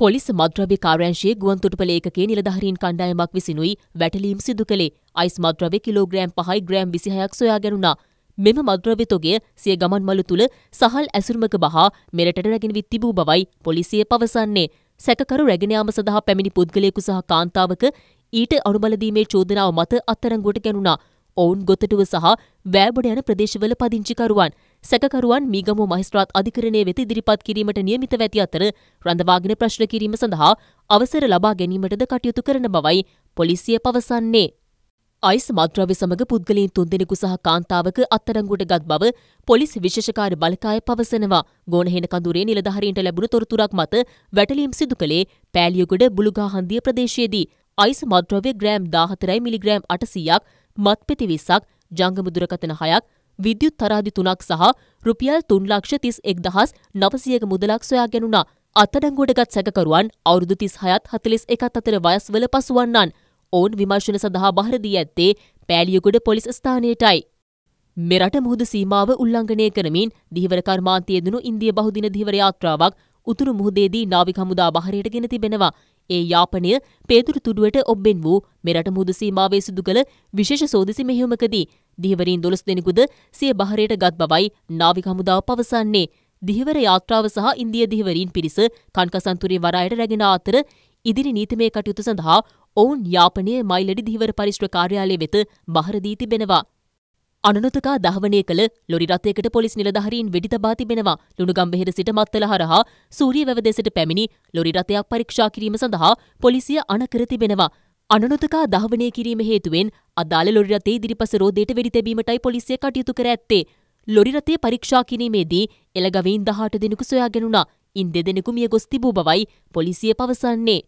Police මද්‍රව්‍ය කාර්යංශයේ ගුවන්තොටුපළ ඒකකයේ නිලධාරීන් කණ්ඩායමක් විසිනුයි වැටලීම් සිදු කළේ. අයිස් මද්‍රව්‍ය කිලෝග්‍රෑම් 5යි ග්‍රෑම් 26ක් සොයා ගැනුණා. මෙම මද්‍රව්‍ය තොගය සිය ගමන් මළු තුල සහල් ඇසුරමක බහා මෙරටට රැගෙන විත් තිබූ බවයි පොලිසිය පවසන්නේ. සැකකරු රැගෙන යාම සඳහා පැමිණි පුද්ගලයෙකු සහ කාන්තාවක ඊට අනුබල දීමේ චෝදනාව මත අත්අඩංගුවට ගැනුණා. ඔවුන් ගොතටුව සහ වෑබඩ යන ප්‍රදේශවල පදිංචිකරුවන්. සැකකරුවන් මීගමු මහිස්ත්‍රාත් අධිකරණය වෙත ඉදිරිපත් කිරීමට නියමිතව ඇති අතර රඳවාගෙන ප්‍රශ්න කිරීම සඳහා අවසර ලබා ගැනීමටද කටයුතු කරන බවයි පොලිසිය පවසන්නේ. අයිස් මද්‍රව්‍ය සමඟ පුද්ගලයින් තුන්දෙනෙකු සහ කාන්තාවක අත්තරංගුවට ගත් බව පොලිස් විශේෂකාර බලකාය පවසනවා. ගෝනහෙන කඳුරේ නිලධහරීන්ට ලැබුණු තොරතුරක් මත වැටලීම් සිදු කළේ පෑලියගොඩ බුළුගාහන්දිය ප්‍රදේශයේදී. අයිස් මද්‍රව්‍ය ග්‍රෑම් දාහතරයි මිලිග්‍රෑම් අටසීයක් මත්පෙති විස්සක් ජංගමුදුරකතන හයක් විද්‍යුත් තරාදි තුනක් සහ රුපියල් තුන් ලක්ෂ තිස් එක් දහස් නවසියක මුදලක් සොයා ගැනුණා. අත්අඩංගුවටගත් සැකකරුවන් අවුරුදු තිස් හයත් හතලිස් එකත් අතර වයස්වල පසුවන්නන්. ඔවුන් විමර්ශන සඳහා බහරදී ඇත්තේ පෑලියගොඩ පොලිස් ස්ථානයටයි. මෙරට මුහුද සීමාව උල්ලංඝනය කරමින් දිහිවර කර්මාන්තයේ දුණු ඉන්දිය බහුදින දිහිවර යාත්‍රාවක් උතුරු මුහුදේදී නාවික හමුදා බහරයට ගෙන තිබෙනවා. ඒ යාපනය පේදුරු තුඩුවට ඔබ්බෙන් වූ මෙරට මුහුද සීමාවේ සිදු කළ විශේෂ සෝදිසි මෙහෙයුමකදී දිහිවරින් දොළොස් දෙනෙකුද සිය බහරයට ගත් බවයි නාවික හමුදාව පවසන්නේ. දිහිවර යාත්‍රාව සහ ඉන්දිය දිහිවරීන් පිරිස කණ්කසන්තුරේ වරායට රැගෙන අතර ඉදිරි නීතිමය කටයුතු සඳහා ඔවුන් යාපනයේ මයිලඩි දිහිවර පරිශ්‍ර කාර්යාලය වෙත බහර දී තිබෙනවා. අනනුතකා දහවනය කළ ලොරි රථයකට පොලිස් නිලධහරීන් වෙඩි තබා තිබෙනවා ලුණුගම් වෙහෙර සිට මත්තල හරහා සූරිය වැවදෙසට පැමිණි ලොරි රථයක් පරීක්ෂා කිරීම සඳහා පොලිසිය අනකර තිබෙනවා අනනුතකා දහවනය කිරීම හේතුවෙන් අදාළ ලොරිරතේ ඉදිරිපස රෝදයට වෙඩි තැබීමටයි පොලිසිය කටයුතු කර ඇත්තේ. ලොරිරතේ පරීක්ෂා කිරීමේදී එළගවයින් දහට දෙනෙකු සොයාගෙනුණා. ඉන් දෙදෙනෙකු මිය ගොස් තිබූ බවයි පොලිසිය පවසන්නේ.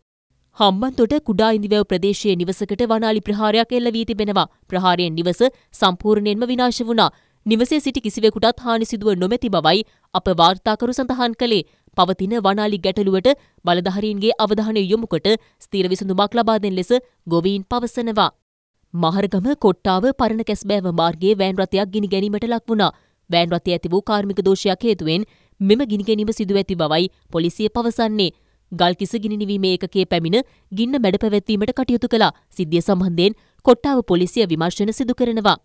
හම්බන්තොට කුඩා ඉන්දිවැව් ප්‍රදේශයේ නිවසකට වනාලි ප්‍රහාරයක් එල්ල වී තිබෙනවා. ප්‍රහාරයෙන් නිවස සම්පූර්ණයෙන්ම විනාශ වුණා. නිවසේ සිටි කිසිවෙකුටත් හානි සිදුව නොමැති බවයි අප වාර්තාකරු සඳහන් කළේ. පවතින වනාලි ගැටලුවට බලධහරීන්ගේ අවධානය යොමුකොට ස්තීර විසඳුමක් ලබා දෙන ලෙස ගොවීන් පවසනවා. මහරගම කොට්ටාව පරණ කැස්බෑව මාර්ගයේ වෑන් රථයක් ගිනි ගැනීමට ලක් වුණා. වෑන් රථය ඇති වූ කාර්මික දෝෂයක් හේතුවෙන් මෙම ගිනි ගැනීම සිදු ඇති බවයි පොලිසිය පවසන්නේ. ගල්කිස ගිනි නිවීමේ එකකේ පැමිණ ගින්න මැඩ පැවැත්වීමට කටයුතු කළා. සිද්ධිය සම්බන්ධයෙන් කොට්ටාව පොලිසිය විමර්ශන සිදු කරනවා.